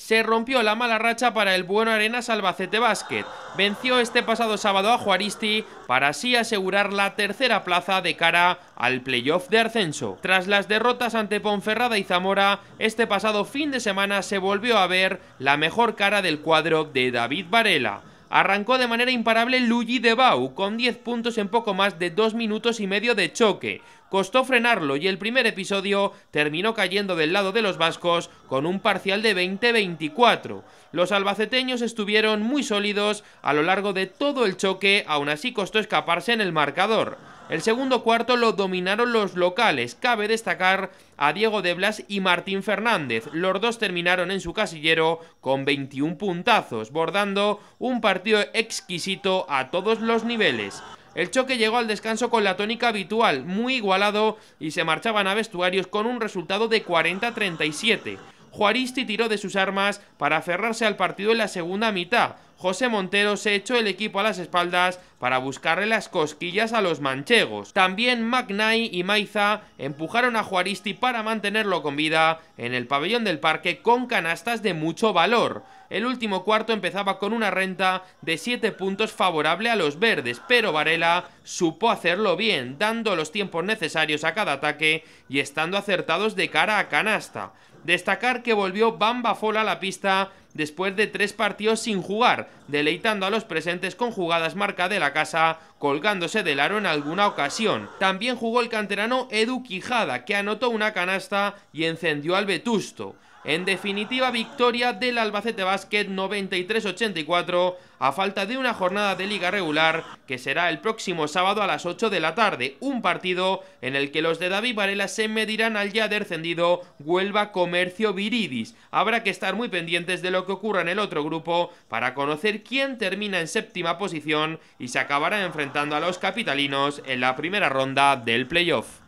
se rompió la mala racha para el Bueno Arenas Albacete Basket. Venció este pasado sábado a Juaristi para así asegurar la tercera plaza de cara al playoff de ascenso. Tras las derrotas ante Ponferrada y Zamora, este pasado fin de semana se volvió a ver la mejor cara del cuadro de David Varela arrancó de manera imparable Luigi Bau, con 10 puntos en poco más de 2 minutos y medio de choque. Costó frenarlo y el primer episodio terminó cayendo del lado de los vascos con un parcial de 20-24. Los albaceteños estuvieron muy sólidos a lo largo de todo el choque, aún así costó escaparse en el marcador. El segundo cuarto lo dominaron los locales. Cabe destacar a Diego de Blas y Martín Fernández. Los dos terminaron en su casillero con 21 puntazos, bordando un partido exquisito a todos los niveles. El choque llegó al descanso con la tónica habitual, muy igualado, y se marchaban a vestuarios con un resultado de 40-37. Juaristi tiró de sus armas para aferrarse al partido en la segunda mitad, José Montero se echó el equipo a las espaldas para buscarle las cosquillas a los manchegos. También McNay y Maiza empujaron a Juaristi para mantenerlo con vida en el pabellón del parque con canastas de mucho valor. El último cuarto empezaba con una renta de 7 puntos favorable a los verdes, pero Varela supo hacerlo bien, dando los tiempos necesarios a cada ataque y estando acertados de cara a canasta. Destacar que volvió Bamba Fola a la pista después de tres partidos sin jugar, deleitando a los presentes con jugadas marca de la casa, colgándose del aro en alguna ocasión. También jugó el canterano Edu Quijada, que anotó una canasta y encendió al Vetusto. En definitiva, victoria del Albacete Basket 93-84 a falta de una jornada de liga regular que será el próximo sábado a las 8 de la tarde, un partido en el que los de David Varela se medirán al ya descendido Huelva Comercio Viridis. Habrá que estar muy pendientes de lo que ocurra en el otro grupo para conocer quién termina en séptima posición y se acabará enfrentando a los capitalinos en la primera ronda del playoff.